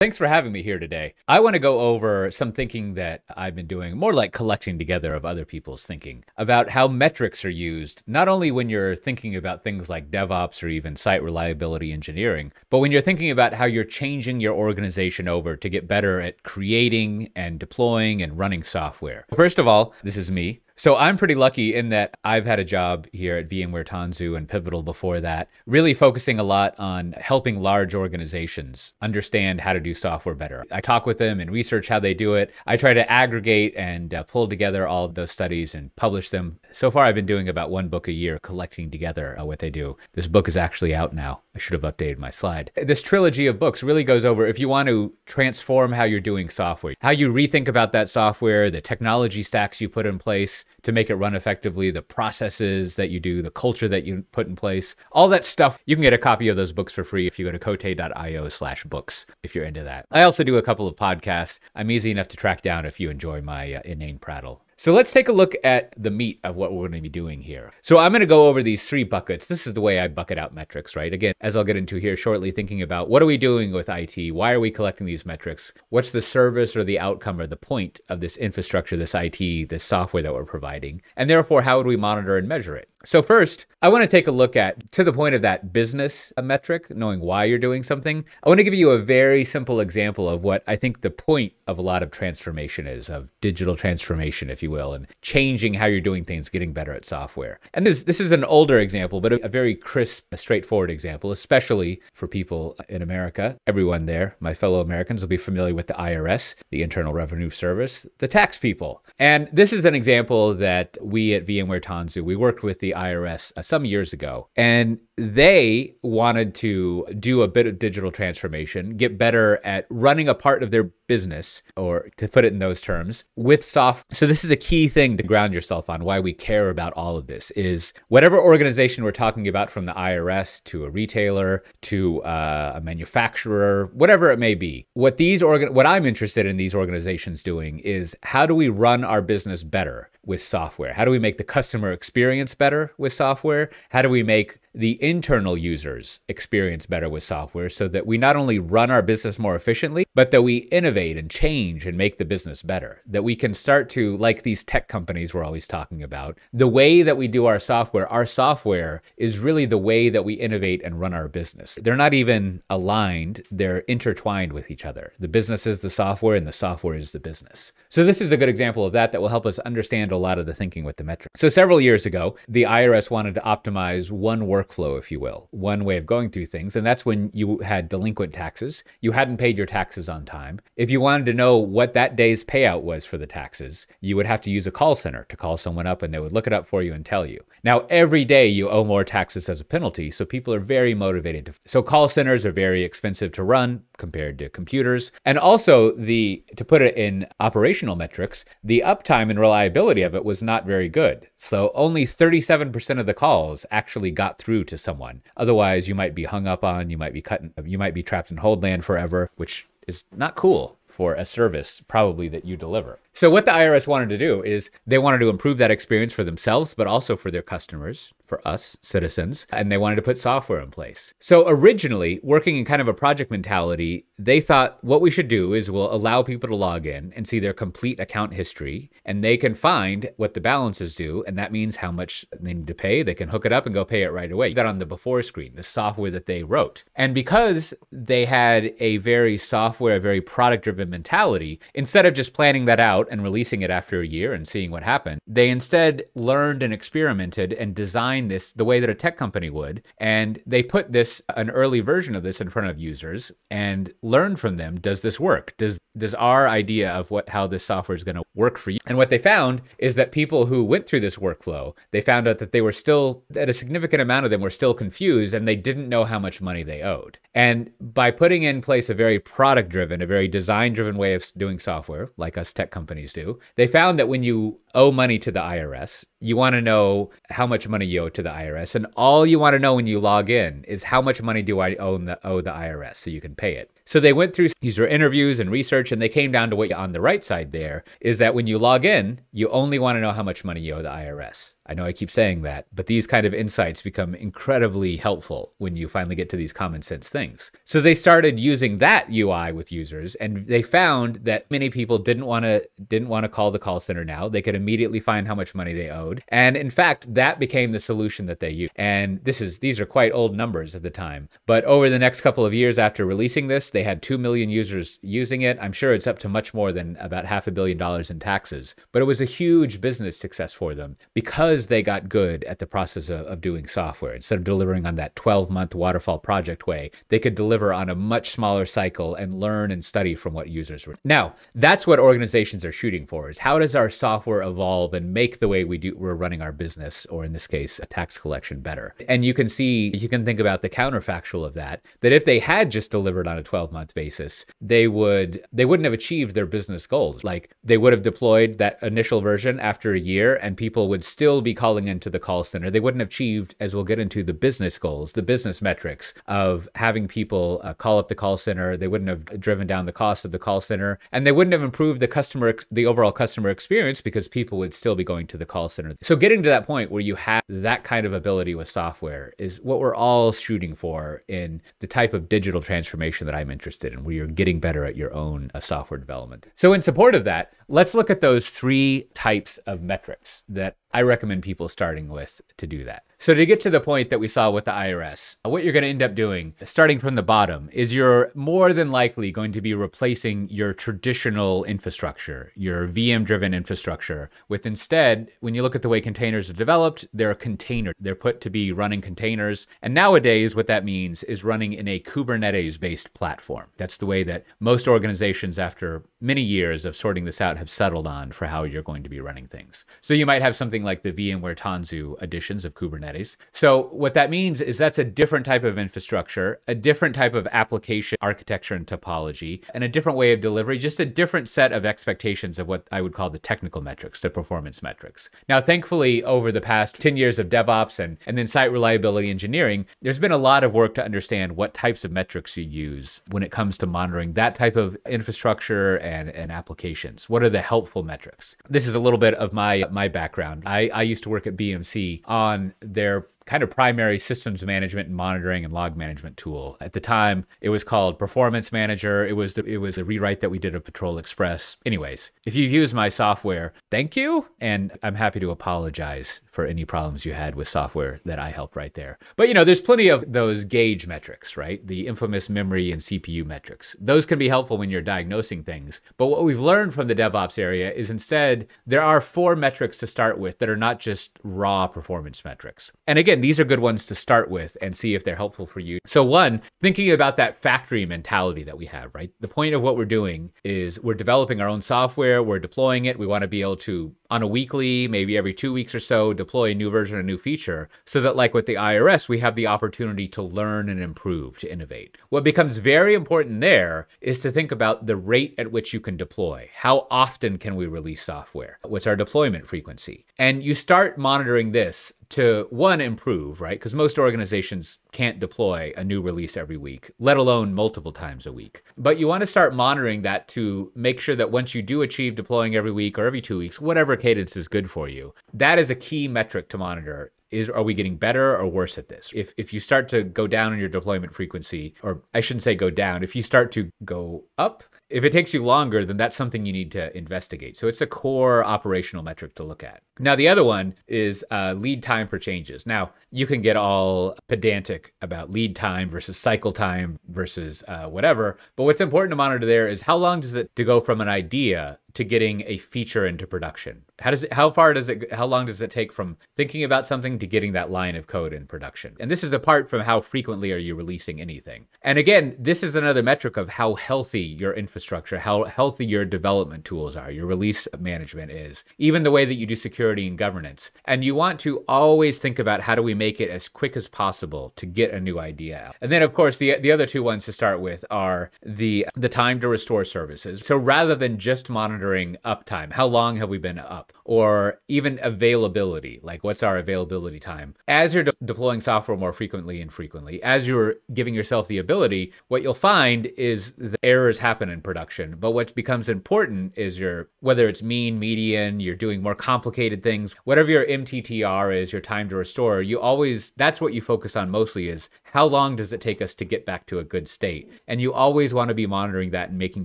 Thanks for having me here today. I want to go over some thinking that I've been doing, more like collecting together of other people's thinking, about how metrics are used, not only when you're thinking about things like DevOps or even site reliability engineering, but when you're thinking about how you're changing your organization over to get better at creating and deploying and running software. First of all, this is me. So I'm pretty lucky in that I've had a job here at VMware Tanzu and Pivotal before that, really focusing a lot on helping large organizations understand how to do software better. I talk with them and research how they do it. I try to aggregate and uh, pull together all those studies and publish them. So far, I've been doing about one book a year, collecting together uh, what they do. This book is actually out now. I should have updated my slide. This trilogy of books really goes over if you want to transform how you're doing software, how you rethink about that software, the technology stacks you put in place, to make it run effectively, the processes that you do, the culture that you put in place, all that stuff. You can get a copy of those books for free if you go to cote.io slash books if you're into that. I also do a couple of podcasts. I'm easy enough to track down if you enjoy my uh, inane prattle. So let's take a look at the meat of what we're going to be doing here. So I'm going to go over these three buckets. This is the way I bucket out metrics, right? Again, as I'll get into here shortly, thinking about what are we doing with IT? Why are we collecting these metrics? What's the service or the outcome or the point of this infrastructure, this IT, this software that we're providing? And therefore, how would we monitor and measure it? So first, I want to take a look at, to the point of that business metric, knowing why you're doing something, I want to give you a very simple example of what I think the point of a lot of transformation is, of digital transformation, if you you will, and changing how you're doing things, getting better at software. And this this is an older example, but a, a very crisp, straightforward example, especially for people in America. Everyone there, my fellow Americans, will be familiar with the IRS, the Internal Revenue Service, the tax people. And this is an example that we at VMware Tanzu we worked with the IRS uh, some years ago, and they wanted to do a bit of digital transformation, get better at running a part of their business, or to put it in those terms, with soft. So this is a key thing to ground yourself on why we care about all of this is whatever organization we're talking about from the IRS to a retailer to uh, a manufacturer, whatever it may be. What these organ what I'm interested in these organizations doing is how do we run our business better with software? How do we make the customer experience better with software? How do we make the internal users experience better with software so that we not only run our business more efficiently, but that we innovate and change and make the business better. That we can start to, like these tech companies we're always talking about, the way that we do our software, our software is really the way that we innovate and run our business. They're not even aligned, they're intertwined with each other. The business is the software and the software is the business. So, this is a good example of that that will help us understand a lot of the thinking with the metric. So, several years ago, the IRS wanted to optimize one word workflow, if you will, one way of going through things. And that's when you had delinquent taxes. You hadn't paid your taxes on time. If you wanted to know what that day's payout was for the taxes, you would have to use a call center to call someone up and they would look it up for you and tell you. Now, every day you owe more taxes as a penalty. So people are very motivated to. So call centers are very expensive to run compared to computers. And also, the to put it in operational metrics, the uptime and reliability of it was not very good. So only 37% of the calls actually got through through to someone. Otherwise, you might be hung up on, you might be cut, you might be trapped in hold land forever, which is not cool for a service probably that you deliver. So what the IRS wanted to do is they wanted to improve that experience for themselves, but also for their customers, for us citizens, and they wanted to put software in place. So originally, working in kind of a project mentality, they thought what we should do is we'll allow people to log in and see their complete account history, and they can find what the balances do, and that means how much they need to pay. They can hook it up and go pay it right away. That on the before screen, the software that they wrote. And because they had a very software, a very product driven mentality, instead of just planning that out, and releasing it after a year and seeing what happened. They instead learned and experimented and designed this the way that a tech company would. And they put this, an early version of this in front of users and learned from them does this work? Does, does our idea of what, how this software is going to work for you? And what they found is that people who went through this workflow, they found out that they were still, that a significant amount of them were still confused and they didn't know how much money they owed. And by putting in place a very product driven, a very design driven way of doing software, like us tech companies, companies do. They found that when you owe money to the IRS, you want to know how much money you owe to the IRS. And all you want to know when you log in is how much money do I owe the, owe the IRS so you can pay it. So they went through user interviews and research, and they came down to what on the right side there is that when you log in, you only want to know how much money you owe the IRS. I know I keep saying that, but these kind of insights become incredibly helpful when you finally get to these common sense things. So they started using that UI with users and they found that many people didn't want to didn't want to call the call center now. They could immediately find how much money they owed. And in fact, that became the solution that they used. And this is these are quite old numbers at the time, but over the next couple of years after releasing this, they they had 2 million users using it. I'm sure it's up to much more than about half a billion dollars in taxes, but it was a huge business success for them because they got good at the process of, of doing software. Instead of delivering on that 12 month waterfall project way, they could deliver on a much smaller cycle and learn and study from what users were. Now, that's what organizations are shooting for is how does our software evolve and make the way we do we're running our business or in this case a tax collection better. And you can see you can think about the counterfactual of that that if they had just delivered on a 12 12 month basis, they would they wouldn't have achieved their business goals. Like they would have deployed that initial version after a year and people would still be calling into the call center. They wouldn't have achieved, as we'll get into, the business goals, the business metrics of having people uh, call up the call center. They wouldn't have driven down the cost of the call center and they wouldn't have improved the customer the overall customer experience because people would still be going to the call center. So getting to that point where you have that kind of ability with software is what we're all shooting for in the type of digital transformation that I am I'm interested in, where you're getting better at your own uh, software development. So, in support of that, let's look at those three types of metrics that I recommend people starting with to do that. So to get to the point that we saw with the IRS, uh, what you're going to end up doing, starting from the bottom, is you're more than likely going to be replacing your traditional infrastructure, your VM-driven infrastructure, with instead, when you look at the way containers are developed, they're a container. They're put to be running containers. And nowadays, what that means is running in a Kubernetes-based platform. That's the way that most organizations after many years of sorting this out have settled on for how you're going to be running things. So you might have something like the VMware Tanzu editions of Kubernetes. So what that means is that's a different type of infrastructure, a different type of application architecture and topology, and a different way of delivery, just a different set of expectations of what I would call the technical metrics, the performance metrics. Now, thankfully, over the past 10 years of DevOps and, and then site reliability engineering, there's been a lot of work to understand what types of metrics you use when it comes to monitoring that type of infrastructure and, and applications? What are the helpful metrics? This is a little bit of my my background. I, I used to work at BMC on their kind of primary systems management and monitoring and log management tool. At the time, it was called Performance Manager. It was the, it was a rewrite that we did of Patrol Express. Anyways, if you've used my software, thank you, and I'm happy to apologize for any problems you had with software that I helped, right there. But you know, there's plenty of those gauge metrics, right? The infamous memory and CPU metrics. Those can be helpful when you're diagnosing things. But what we've learned from the DevOps area is instead, there are four metrics to start with that are not just raw performance metrics. And again, these are good ones to start with and see if they're helpful for you. So one, thinking about that factory mentality that we have, right? The point of what we're doing is we're developing our own software, we're deploying it. We want to be able to, on a weekly, maybe every two weeks or so, deploy a new version, a new feature, so that like with the IRS, we have the opportunity to learn and improve, to innovate. What becomes very important there is to think about the rate at which you can deploy. How often can we release software? What's our deployment frequency? And you start monitoring this to one, improve, right? Because most organizations can't deploy a new release every week, let alone multiple times a week. But you want to start monitoring that to make sure that once you do achieve deploying every week or every two weeks, whatever cadence is good for you, that is a key metric to monitor is are we getting better or worse at this? If if you start to go down in your deployment frequency, or I shouldn't say go down, if you start to go up, if it takes you longer, then that's something you need to investigate. So it's a core operational metric to look at. Now the other one is uh, lead time for changes. Now you can get all pedantic about lead time versus cycle time versus uh, whatever, but what's important to monitor there is how long does it to go from an idea to getting a feature into production, how does it, how far does it how long does it take from thinking about something to getting that line of code in production and this is apart from how frequently are you releasing anything and again this is another metric of how healthy your infrastructure how healthy your development tools are your release management is even the way that you do security and governance and you want to always think about how do we make it as quick as possible to get a new idea out and then of course the the other two ones to start with are the the time to restore services so rather than just monitoring uptime how long have we been up or even availability, like what's our availability time. As you're de deploying software more frequently and frequently, as you're giving yourself the ability, what you'll find is the errors happen in production. But what becomes important is your, whether it's mean, median, you're doing more complicated things, whatever your MTTR is, your time to restore, you always, that's what you focus on mostly is how long does it take us to get back to a good state? And you always want to be monitoring that and making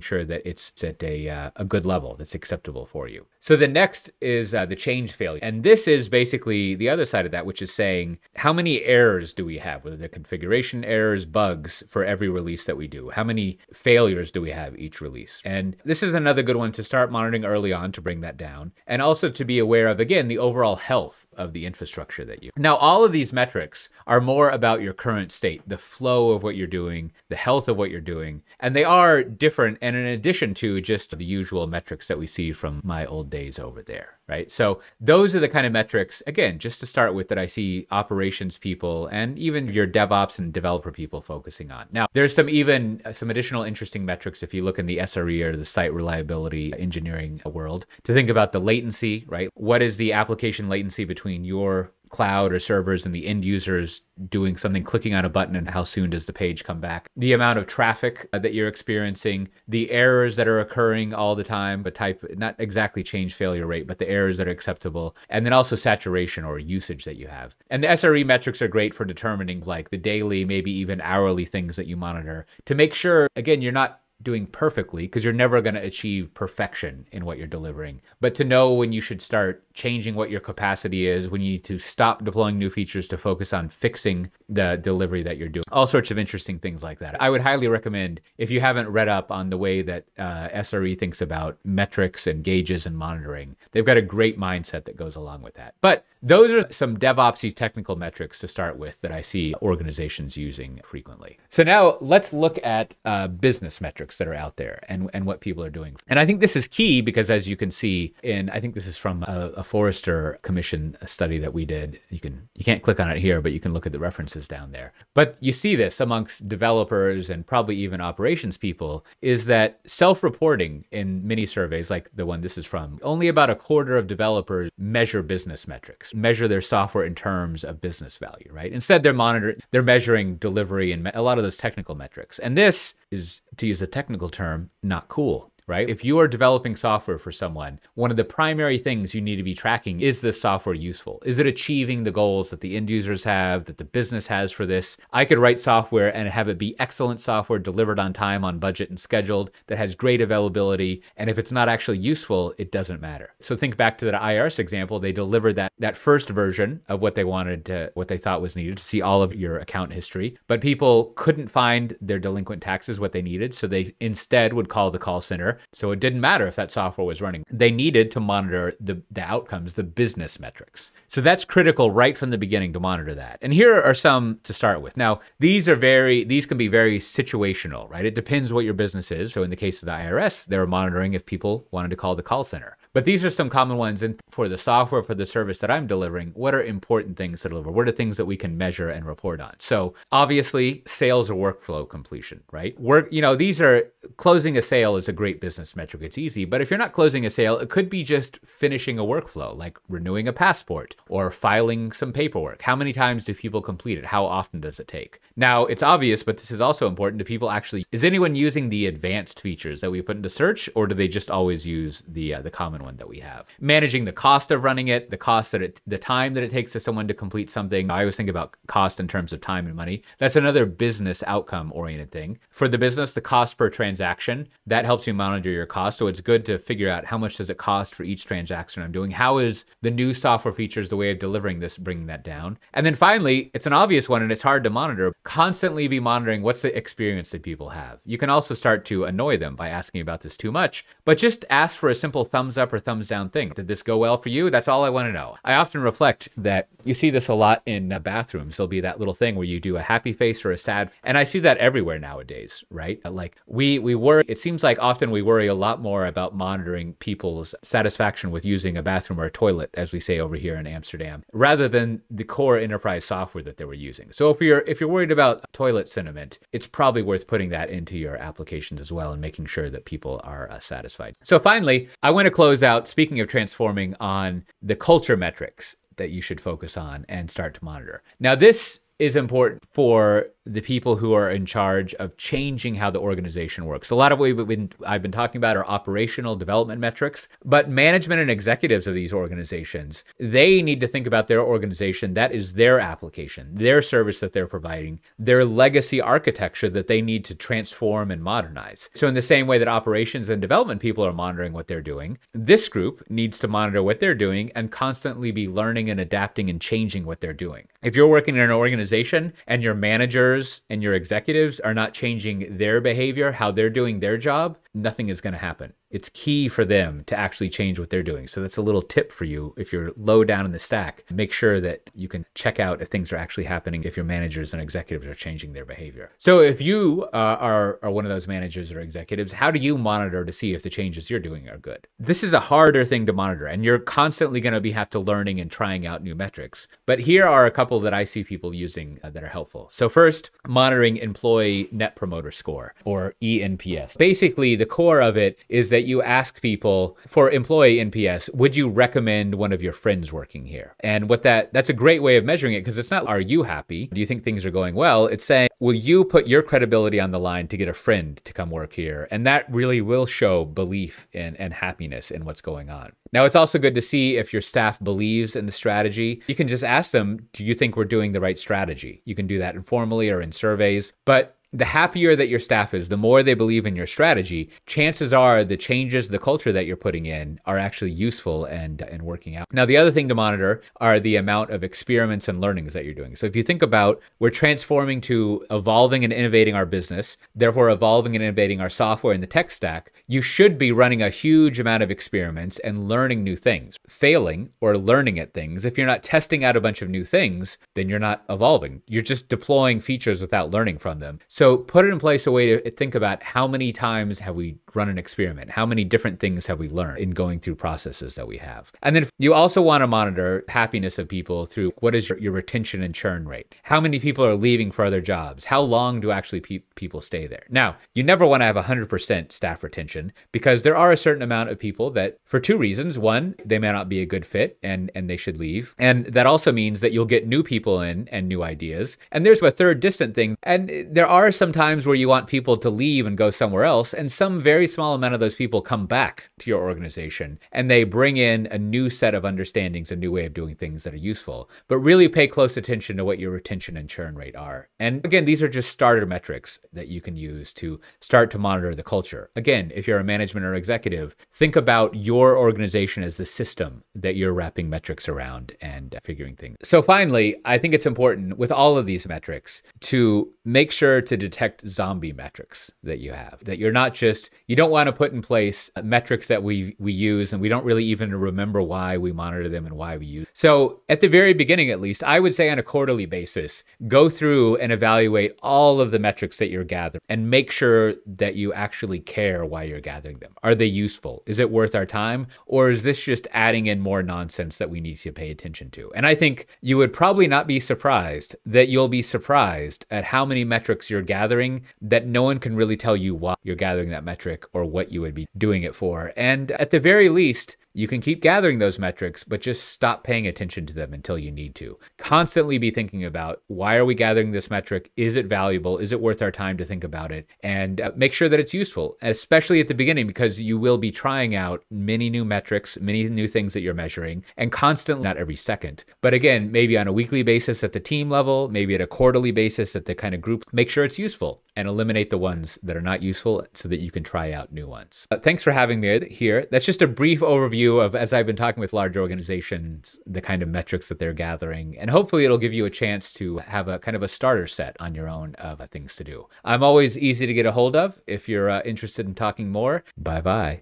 sure that it's at a, uh, a good level that's acceptable for you. So the next is uh, the change failure. And this is basically the other side of that, which is saying how many errors do we have, whether they're configuration errors, bugs for every release that we do? How many failures do we have each release? And this is another good one to start monitoring early on to bring that down. And also to be aware of, again, the overall health of the infrastructure that you. Now, all of these metrics are more about your current state, the flow of what you're doing, the health of what you're doing. And they are different. And in addition to just the usual metrics that we see from my old days over there, right? So those are the kind of metrics, again, just to start with, that I see operations people and even your DevOps and developer people focusing on. Now, there's some even uh, some additional interesting metrics if you look in the SRE or the site reliability engineering world to think about the latency, right? What is the application latency between your cloud or servers and the end users doing something, clicking on a button, and how soon does the page come back? The amount of traffic uh, that you're experiencing, the errors that are occurring all the time, but type, not exactly change failure rate, but the errors that are acceptable, and then also saturation or usage that you have. And the SRE metrics are great for determining like the daily, maybe even hourly things that you monitor to make sure, again, you're not doing perfectly because you're never going to achieve perfection in what you're delivering. But to know when you should start changing what your capacity is, when you need to stop deploying new features to focus on fixing the delivery that you're doing, all sorts of interesting things like that. I would highly recommend if you haven't read up on the way that uh, SRE thinks about metrics and gauges and monitoring, they've got a great mindset that goes along with that. But those are some DevOpsy technical metrics to start with that I see organizations using frequently. So now let's look at uh, business metrics metrics that are out there and, and what people are doing. And I think this is key because as you can see in, I think this is from a, a Forrester commission study that we did. You can, you can't click on it here, but you can look at the references down there. But you see this amongst developers and probably even operations people is that self-reporting in many surveys, like the one this is from, only about a quarter of developers measure business metrics, measure their software in terms of business value, right? Instead, they're monitoring, they're measuring delivery and a lot of those technical metrics. And this is, to use a technical term, not cool right? If you are developing software for someone, one of the primary things you need to be tracking is this software useful? Is it achieving the goals that the end users have, that the business has for this? I could write software and have it be excellent software delivered on time, on budget, and scheduled that has great availability. And if it's not actually useful, it doesn't matter. So think back to that IRS example. They delivered that, that first version of what they wanted to, what they thought was needed to see all of your account history, but people couldn't find their delinquent taxes, what they needed. So they instead would call the call center so it didn't matter if that software was running. They needed to monitor the, the outcomes, the business metrics. So that's critical right from the beginning to monitor that. And here are some to start with. Now, these are very, these can be very situational, right? It depends what your business is. So in the case of the IRS, they were monitoring if people wanted to call the call center. But these are some common ones and for the software, for the service that I'm delivering, what are important things to deliver? What are things that we can measure and report on? So obviously sales or workflow completion, right? Work, you know, these are closing a sale is a great business metric. It's easy, but if you're not closing a sale, it could be just finishing a workflow, like renewing a passport or filing some paperwork. How many times do people complete it? How often does it take? Now it's obvious, but this is also important to people actually. Is anyone using the advanced features that we put into search or do they just always use the, uh, the common one that we have. Managing the cost of running it, the cost that it, the time that it takes to someone to complete something. I always think about cost in terms of time and money. That's another business outcome oriented thing. For the business, the cost per transaction, that helps you monitor your cost. So it's good to figure out how much does it cost for each transaction I'm doing? How is the new software features, the way of delivering this, bringing that down? And then finally, it's an obvious one and it's hard to monitor. Constantly be monitoring what's the experience that people have. You can also start to annoy them by asking about this too much, but just ask for a simple thumbs up or thumbs down thing. Did this go well for you? That's all I want to know. I often reflect that you see this a lot in uh, bathrooms. There'll be that little thing where you do a happy face or a sad, and I see that everywhere nowadays, right? Uh, like we we worry. It seems like often we worry a lot more about monitoring people's satisfaction with using a bathroom or a toilet, as we say over here in Amsterdam, rather than the core enterprise software that they were using. So if you're if you're worried about toilet sentiment, it's probably worth putting that into your applications as well and making sure that people are uh, satisfied. So finally, I want to close out, speaking of transforming, on the culture metrics that you should focus on and start to monitor. Now, this is important for the people who are in charge of changing how the organization works. A lot of what been, I've been talking about are operational development metrics, but management and executives of these organizations, they need to think about their organization. That is their application, their service that they're providing, their legacy architecture that they need to transform and modernize. So in the same way that operations and development people are monitoring what they're doing, this group needs to monitor what they're doing and constantly be learning and adapting and changing what they're doing. If you're working in an organization and your manager owners and your executives are not changing their behavior, how they're doing their job, nothing is going to happen it's key for them to actually change what they're doing. So that's a little tip for you. If you're low down in the stack, make sure that you can check out if things are actually happening, if your managers and executives are changing their behavior. So if you uh, are, are one of those managers or executives, how do you monitor to see if the changes you're doing are good? This is a harder thing to monitor and you're constantly going to be have to learning and trying out new metrics. But here are a couple that I see people using uh, that are helpful. So first, monitoring employee net promoter score or ENPS. Basically, the core of it is that that you ask people for employee NPS, would you recommend one of your friends working here? And what that that's a great way of measuring it because it's not are you happy? Do you think things are going well? It's saying, will you put your credibility on the line to get a friend to come work here? And that really will show belief and, and happiness in what's going on. Now, it's also good to see if your staff believes in the strategy. You can just ask them, do you think we're doing the right strategy? You can do that informally or in surveys. But the happier that your staff is, the more they believe in your strategy, chances are the changes, the culture that you're putting in are actually useful and, and working out. Now, the other thing to monitor are the amount of experiments and learnings that you're doing. So if you think about we're transforming to evolving and innovating our business, therefore evolving and innovating our software and the tech stack, you should be running a huge amount of experiments and learning new things, failing or learning at things. If you're not testing out a bunch of new things, then you're not evolving. You're just deploying features without learning from them. So so put in place a way to uh, think about how many times have we run an experiment? How many different things have we learned in going through processes that we have? And then you also want to monitor happiness of people through what is your, your retention and churn rate? How many people are leaving for other jobs? How long do actually pe people stay there? Now, you never want to have 100% staff retention because there are a certain amount of people that for two reasons, one, they may not be a good fit and and they should leave. And that also means that you'll get new people in and new ideas. And there's a third distant thing and there are are some times where you want people to leave and go somewhere else, and some very small amount of those people come back to your organization and they bring in a new set of understandings, a new way of doing things that are useful. But really pay close attention to what your retention and churn rate are. And again, these are just starter metrics that you can use to start to monitor the culture. Again, if you're a management or executive, think about your organization as the system that you're wrapping metrics around and figuring things. So finally, I think it's important with all of these metrics to make sure to detect zombie metrics that you have. That you're not just you don't want to put in place uh, metrics that we we use and we don't really even remember why we monitor them and why we use. So at the very beginning, at least, I would say on a quarterly basis, go through and evaluate all of the metrics that you're gathering and make sure that you actually care why you're gathering them. Are they useful? Is it worth our time? Or is this just adding in more nonsense that we need to pay attention to? And I think you would probably not be surprised that you'll be surprised at how many metrics you're gathering that no one can really tell you why you're gathering that metric or what you would be doing it for. And at the very least, you can keep gathering those metrics, but just stop paying attention to them until you need to. Constantly be thinking about why are we gathering this metric? Is it valuable? Is it worth our time to think about it? And uh, make sure that it's useful, especially at the beginning, because you will be trying out many new metrics, many new things that you're measuring, and constantly, not every second, but again, maybe on a weekly basis at the team level, maybe at a quarterly basis at the kind of group, make sure it's useful and eliminate the ones that are not useful so that you can try out new ones. Uh, thanks for having me here. That's just a brief overview of as I've been talking with large organizations, the kind of metrics that they're gathering, and hopefully it'll give you a chance to have a kind of a starter set on your own of things to do. I'm always easy to get a hold of if you're uh, interested in talking more. Bye bye.